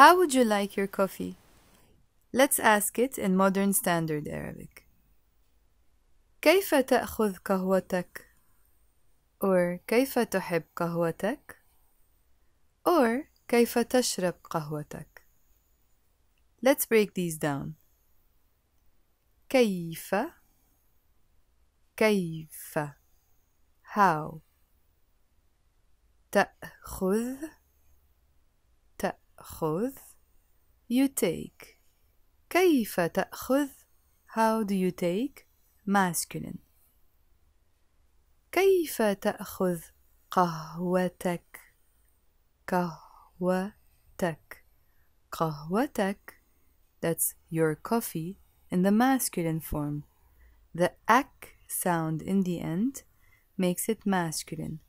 How would you like your coffee? Let's ask it in modern standard Arabic. كيف تأخذ قهوتك? Or كيف تحب قهوتك? Or كيف تشرب قهوتك? Let's break these down. كيف كيف how تأخذ تأخذ you take كيف تأخذ how do you take masculine كيف تأخذ قهوتك قهوتك قهوتك that's your coffee in the masculine form the ak sound in the end makes it masculine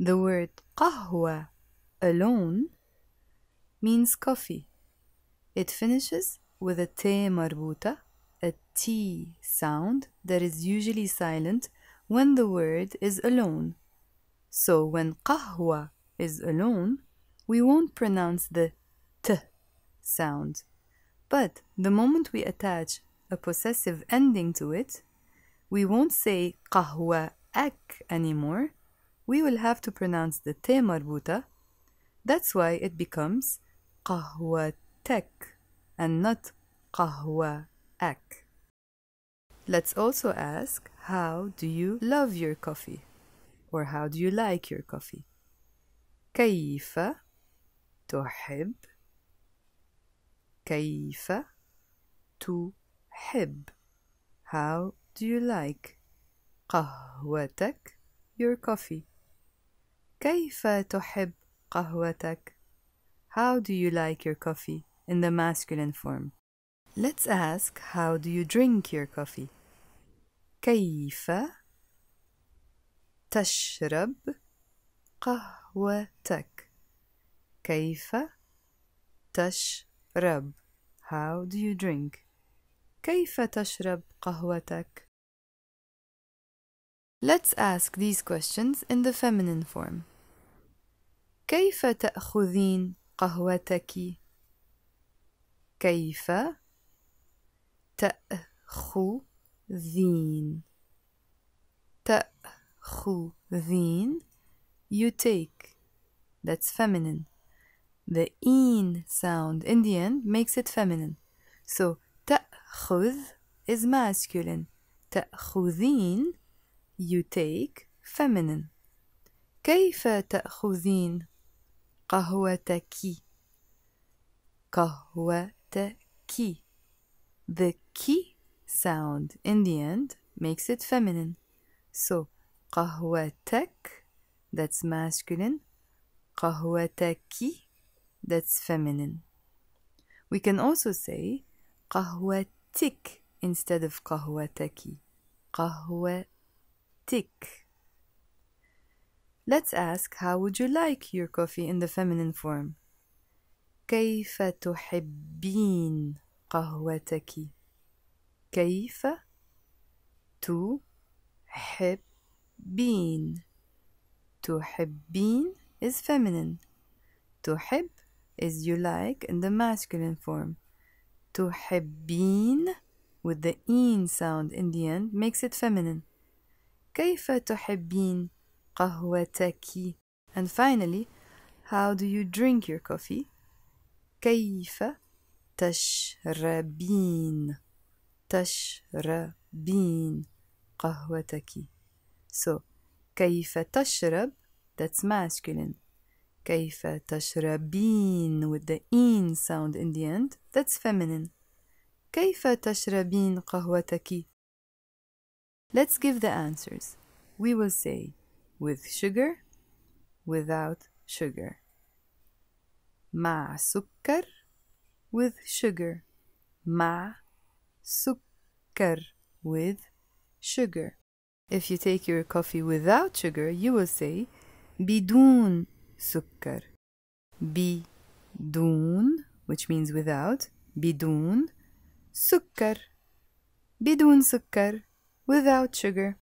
the word قهوة alone means coffee. It finishes with a t marbuta, a t sound that is usually silent when the word is alone. So when kahua is alone, we won't pronounce the t sound. But the moment we attach a possessive ending to it, we won't say kahua ak anymore. We will have to pronounce the t marbuta. That's why it becomes قهوتك and not قهوةك. Let's also ask how do you love your coffee or how do you like your coffee? كيف تحب كيف تحب How do you like قهوتك your coffee كيف تحب قهوتك how do you like your coffee in the masculine form? Let's ask how do you drink your coffee? كيف تشرب قهوتك كيف تشرب How do you drink? كيف تشرب قهوتك? Let's ask these questions in the feminine form. كيف تأخذين قهوتك كيف تأخذين تأخذين you take that's feminine the in sound in the end makes it feminine so تأخذ is masculine تأخذين you take feminine كيف تأخذين Qahwataki. Qahwataki, the ki sound in the end makes it feminine so qahwatak, that's masculine qahwataki, that's feminine we can also say qahwatik instead of قهوتك قهوتك Let's ask how would you like your coffee in the feminine form? كيف تحبين قهوتك؟ كيف تحبين تحبين is feminine تحب is you like in the masculine form تحبين with the in sound in the end makes it feminine كيف تحبين قهوتك and finally how do you drink your coffee كيف تشربين تشربين قهوتك so كيف تشرب that's masculine كيف تشربين with the in sound in the end that's feminine كيف تشربين قهوتك Let's give the answers. We will say with sugar, without sugar. Ma sukkar with sugar. ma sukkar with sugar. If you take your coffee without sugar, you will say bidun sukkar. Bidun, which means without bidun sukkar. Bidun sukkar, without sugar